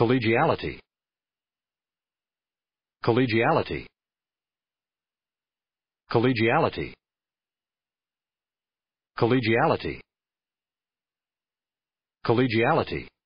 Collegiality. Collegiality. Collegiality. Collegiality. Collegiality.